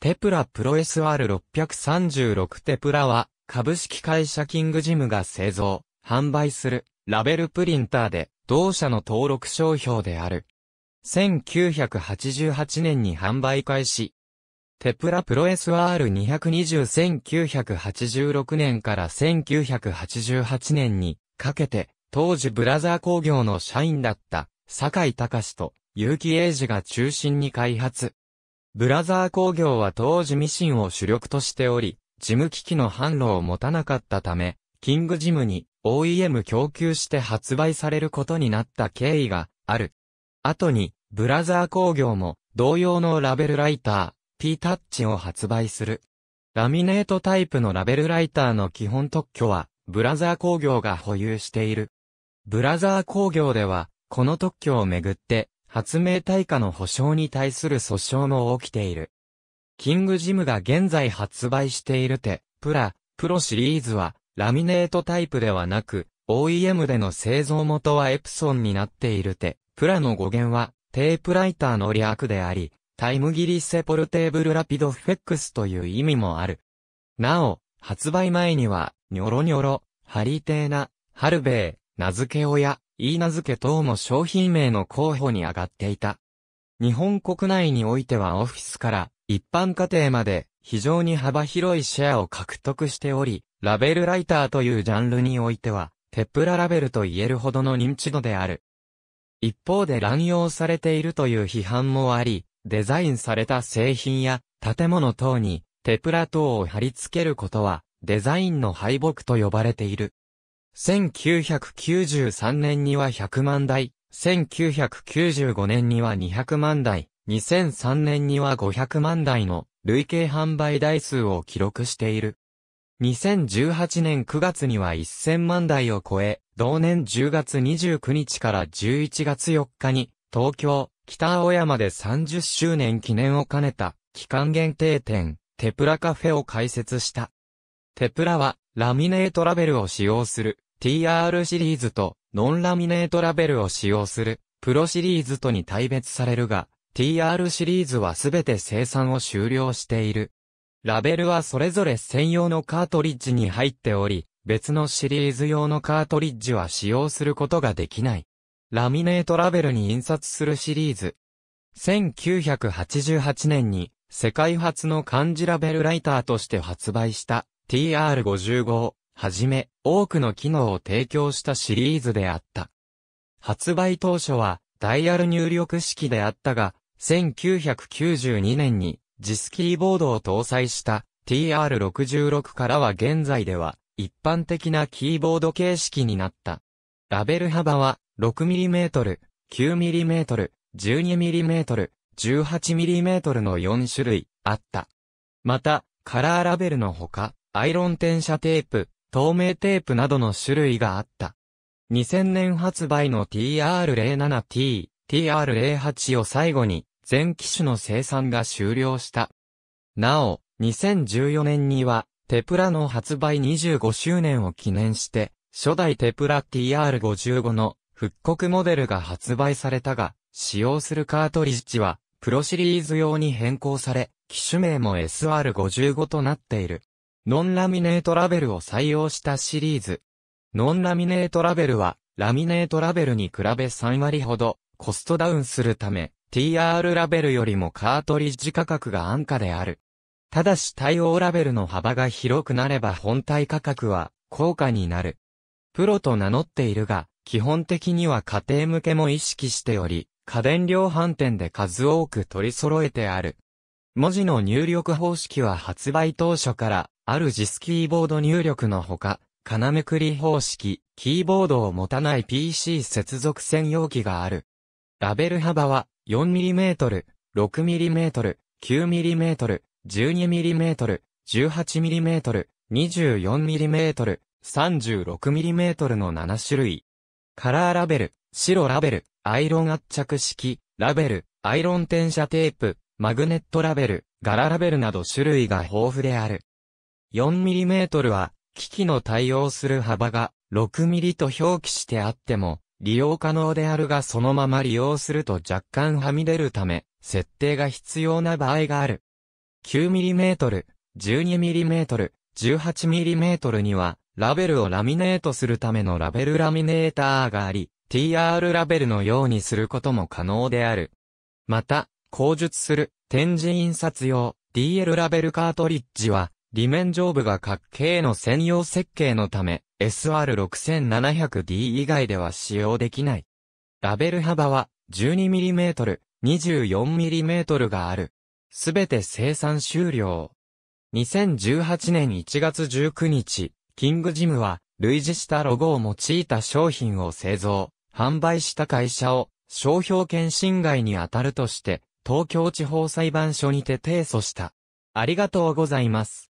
テプラプロ SR636 テプラは、株式会社キングジムが製造、販売する、ラベルプリンターで、同社の登録商標である。1988年に販売開始。テプラプロ SR2201986 年から1988年にかけて、当時ブラザー工業の社員だった、酒井隆と結城英二が中心に開発、ブラザー工業は当時ミシンを主力としており、事務機器の販路を持たなかったため、キングジムに OEM 供給して発売されることになった経緯がある。後に、ブラザー工業も同様のラベルライター、P タッチを発売する。ラミネートタイプのラベルライターの基本特許は、ブラザー工業が保有している。ブラザー工業では、この特許をめぐって、発明対価の保証に対する訴訟も起きている。キングジムが現在発売しているテ、プラ、プロシリーズは、ラミネートタイプではなく、OEM での製造元はエプソンになっているテ、プラの語源は、テープライターの略であり、タイムギリセポルテーブルラピドフェックスという意味もある。なお、発売前には、ニョロニョロ、ハリテーナ、ハルベー、名付け親、い名付け等も商品名の候補に上がっていた。日本国内においてはオフィスから一般家庭まで非常に幅広いシェアを獲得しており、ラベルライターというジャンルにおいては、テプララベルと言えるほどの認知度である。一方で乱用されているという批判もあり、デザインされた製品や建物等にテプラ等を貼り付けることはデザインの敗北と呼ばれている。1993年には100万台、1995年には200万台、2003年には500万台の累計販売台数を記録している。2018年9月には1000万台を超え、同年10月29日から11月4日に、東京、北青山で30周年記念を兼ねた、期間限定店、テプラカフェを開設した。テプラは、ラミネートラベルを使用する TR シリーズとノンラミネートラベルを使用するプロシリーズとに大別されるが、TR シリーズはすべて生産を終了している。ラベルはそれぞれ専用のカートリッジに入っており、別のシリーズ用のカートリッジは使用することができない。ラミネートラベルに印刷するシリーズ。1988年に世界初の漢字ラベルライターとして発売した TR55 をはじめ多くの機能を提供したシリーズであった。発売当初はダイヤル入力式であったが、1992年に JIS キーボードを搭載した TR66 からは現在では一般的なキーボード形式になった。ラベル幅は 6mm、9mm、12mm、18mm の4種類あった。また、カラーラベルのほか、アイロン転写テープ、透明テープなどの種類があった。2000年発売の TR07T、TR08 を最後に、全機種の生産が終了した。なお、2014年には、テプラの発売25周年を記念して、初代テプラ TR55 の復刻モデルが発売されたが、使用するカートリッジは、プロシリーズ用に変更され、機種名も SR55 となっている。ノンラミネートラベルを採用したシリーズ。ノンラミネートラベルは、ラミネートラベルに比べ3割ほどコストダウンするため、TR ラベルよりもカートリッジ価格が安価である。ただし対応ラベルの幅が広くなれば本体価格は高価になる。プロと名乗っているが、基本的には家庭向けも意識しており、家電量販店で数多く取り揃えてある。文字の入力方式は発売当初からあるジスキーボード入力のほか、金めくり方式、キーボードを持たない PC 接続専用機がある。ラベル幅は 4mm、6mm、9mm、12mm、18mm、24mm、36mm の7種類。カラーラベル、白ラベル、アイロン圧着式、ラベル、アイロン転写テープ、マグネットラベル、柄ラベルなど種類が豊富である。4mm は、機器の対応する幅が 6mm と表記してあっても、利用可能であるがそのまま利用すると若干はみ出るため、設定が必要な場合がある。9mm、12mm、18mm には、ラベルをラミネートするためのラベルラミネーターがあり、TR ラベルのようにすることも可能である。また、口述する、展示印刷用、DL ラベルカートリッジは、裏面上部が各系の専用設計のため、SR6700D 以外では使用できない。ラベル幅は 12mm、24mm がある。すべて生産終了。2018年1月19日、キングジムは、類似したロゴを用いた商品を製造、販売した会社を、商標権侵害に当たるとして、東京地方裁判所にて提訴した。ありがとうございます。